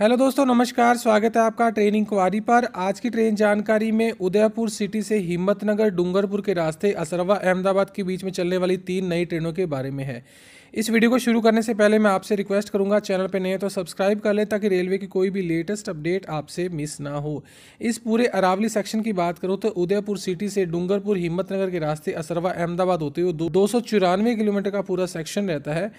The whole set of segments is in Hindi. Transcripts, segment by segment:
हेलो दोस्तों नमस्कार स्वागत है आपका ट्रेन क्वारी पर आज की ट्रेन जानकारी में उदयपुर सिटी से हिम्मतनगर डूंगरपुर के रास्ते असरवा अहमदाबाद के बीच में चलने वाली तीन नई ट्रेनों के बारे में है इस वीडियो को शुरू करने से पहले मैं आपसे रिक्वेस्ट करूंगा चैनल पर नए तो सब्सक्राइब कर लें ताकि रेलवे की कोई भी लेटेस्ट अपडेट आपसे मिस ना हो इस पूरे अरावली सेक्शन की बात करूँ तो उदयपुर सिटी से डूंगरपुर हिम्मतनगर के रास्ते असरवा अहमदाबाद होते हुए दो किलोमीटर का पूरा सेक्शन रहता है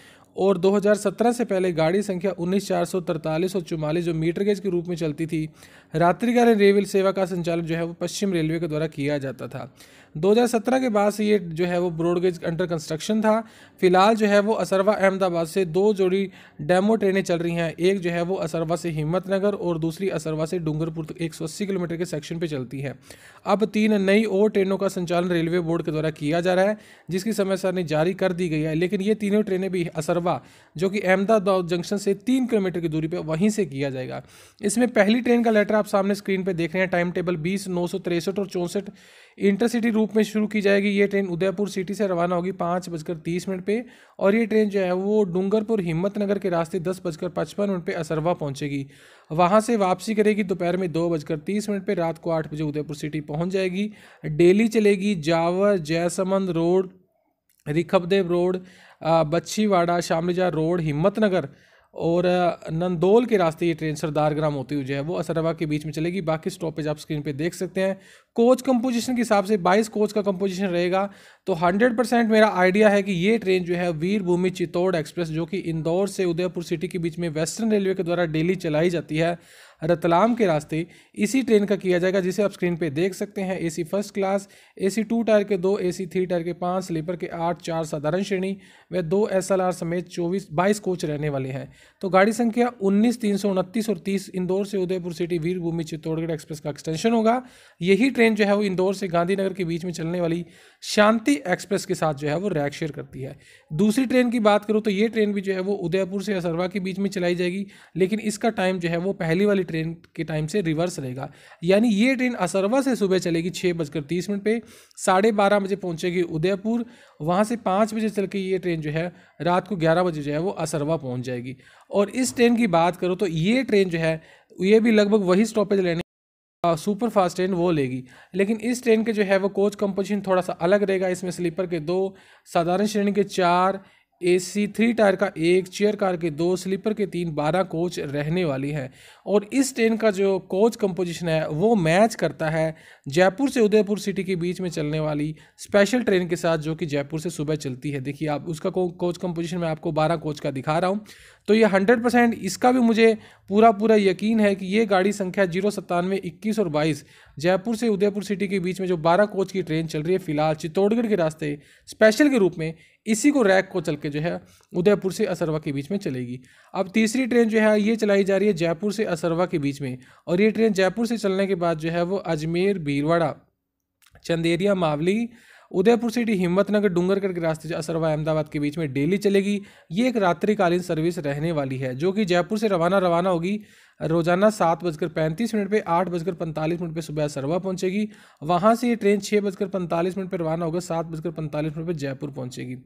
और 2017 से पहले गाड़ी संख्या उन्नीस चार सौ और चौवालीस जो मीटर गेज के रूप में चलती थी रात्रिकालीन रेल सेवा का संचालन जो है वो पश्चिम रेलवे के द्वारा किया जाता था 2017 के बाद से ये जो है वो ब्रॉडगेज अंडर कंस्ट्रक्शन था फिलहाल जो है वो असरवा अहमदाबाद से दो जोड़ी डेमो ट्रेनें चल रही हैं एक जो है वो असरवा से हिम्मतनगर और दूसरी असरवा से डूंगरपुर तक 180 किलोमीटर के सेक्शन पर चलती है अब तीन नई और ट्रेनों का संचालन रेलवे बोर्ड के द्वारा किया जा रहा है जिसकी समय सारणी जारी कर दी गई है लेकिन ये तीनों ट्रेनें भी असरवा जो कि अहमदाबाद जंक्शन से तीन किलोमीटर की दूरी पर वहीं से किया जाएगा इसमें पहली ट्रेन का लेटर आप सामने स्क्रीन पर देख रहे हैं टाइम टेबल बीस नौ और चौंसठ इंटरसिटी रूट रूप में शुरू की जाएगी ये ट्रेन उदयपुर सिटी से रवाना होगी पाँच बजकर तीस मिनट पे और ये ट्रेन जो है वो डूंगरपुर हिम्मतनगर के रास्ते दस बजकर पचपन मिनट पे असरवा पहुंचेगी वहाँ से वापसी करेगी दोपहर में दो बजकर तीस मिनट पे रात को आठ बजे उदयपुर सिटी पहुँच जाएगी डेली चलेगी Jawar Jaisamand road Rikhabdev road Bichhiwara Shamlaji road Himmatnagar और नंदोल के रास्ते ये ट्रेन सरदार ग्राम होती हुई जो है वो असरवा के बीच में चलेगी बाकी स्टॉपेज आप स्क्रीन पे देख सकते हैं कोच कंपोजिशन के हिसाब से 22 कोच का कंपोजिशन रहेगा तो 100 परसेंट मेरा आइडिया है कि ये ट्रेन जो है वीरभूमि चित्तौड़ एक्सप्रेस जो कि इंदौर से उदयपुर सिटी के बीच में वेस्टर्न रेलवे के द्वारा डेली चलाई जाती है रतलाम के रास्ते इसी ट्रेन का किया जाएगा जिसे आप स्क्रीन पे देख सकते हैं AC first class AC two tier के दो एसी थ्री टायर के पाँच स्लीपर के आठ चार साधारण श्रेणी व दो एसएलआर समेत चौबीस बाईस कोच रहने वाले हैं तो गाड़ी संख्या उन्नीस तीन सौ उनतीस और तीस इंदौर से उदयपुर सिटी वीरभूमि चित्तौड़गढ़ एक्सप्रेस का एक्सटेंशन होगा यही ट्रेन जो है वो इंदौर से गांधीनगर के बीच में चलने वाली शांति एक्सप्रेस के साथ जो है वो रैक शेयर करती है दूसरी ट्रेन की बात करूँ तो ये ट्रेन भी जो है वो उदयपुर से असरवा के बीच में चलाई जाएगी लेकिन इसका टाइम जो है वो पहली वाली ट्रेन के टाइम से रिवर्स रहेगा यानी ये ट्रेन असरवा से सुबह चलेगी छः बजकर तीस मिनट पर साढ़े बारह बजे पहुंचेगी उदयपुर वहाँ से पाँच बजे चल के ये ट्रेन जो है रात को ग्यारह बजे जो है वो असरवा पहुँच जाएगी और इस ट्रेन की बात करो तो ये ट्रेन जो है ये भी लगभग वही स्टॉपेज लेने सुपर फास्ट ट्रेन वो लेगी लेकिन इस ट्रेन के जो है वो कोच कंपोजिशन थोड़ा सा अलग रहेगा इसमें स्लीपर के दो साधारण श्रेणी के चार एसी थ्री टायर का एक चेयर कार के दो स्लीपर के तीन बारह कोच रहने वाली हैं और इस ट्रेन का जो कोच कंपोजिशन है वो मैच करता है जयपुर से उदयपुर सिटी के बीच में चलने वाली स्पेशल ट्रेन के साथ जो कि जयपुर से सुबह चलती है देखिए आप उसका कोच कंपोजिशन मैं आपको बारह कोच का दिखा रहा हूँ तो ये हंड्रेड परसेंट इसका भी मुझे पूरा पूरा यकीन है कि ये गाड़ी संख्या जीरो सत्तानवे इक्कीस और बाईस जयपुर से उदयपुर सिटी के बीच में जो बारह कोच की ट्रेन चल रही है फिलहाल चित्तौड़गढ़ के रास्ते स्पेशल के रूप में इसी को रैक को चल के जो है उदयपुर से असरवा के बीच में चलेगी अब तीसरी ट्रेन जो है ये चलाई जा रही है जयपुर से असरवा के बीच में और ये ट्रेन जयपुर से चलने के बाद जो है वो अजमेर भीरवाड़ा चंदेरिया मावली उदयपुर सिटी हिम्मतनगर डूंगरगढ़ के रास्ते जो असरवा अहमदाबाद के बीच में डेली चलेगी ये एक रात्रिकालीन सर्विस रहने वाली है जो कि जयपुर से रवाना रवाना होगी रोजाना सात बजकर पैंतीस मिनट पर आठ बजकर पैंतालीस मिनट पर सुबह सरवा पहुंचेगी वहाँ से ये ट्रेन छः बजकर पैंतालीस मिनट पर रवाना होगा सात बजकर पैंतालीस मिनट पर जयपुर पहुंचेगी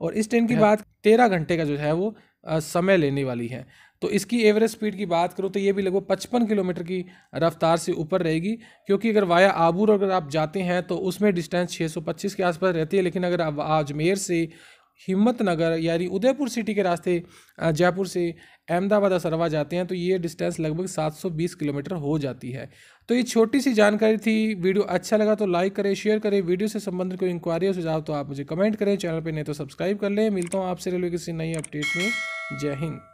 और इस ट्रेन की बात तेरह घंटे का जो है वो आ, समय लेने वाली है तो इसकी एवरेज स्पीड की बात करो तो ये भी लगभग पचपन किलोमीटर की रफ्तार से ऊपर रहेगी क्योंकि अगर वाया आबूर अगर आप जाते हैं तो उसमें डिस्टेंस 625 के आसपास रहती है लेकिन अगर आप अजमेर से हिम्मत नगर यानी उदयपुर सिटी के रास्ते जयपुर से अहमदाबाद असरवा जाते हैं तो ये डिस्टेंस लगभग 720 किलोमीटर हो जाती है तो ये छोटी सी जानकारी थी वीडियो अच्छा लगा तो लाइक करें शेयर करें वीडियो से संबंधित कोई इंक्वायरी हो सुझाव तो आप मुझे कमेंट करें चैनल पर नहीं तो सब्सक्राइब कर लें मिलता हूँ आपसे रेलवे किसी नई अपडेट में जय हिंद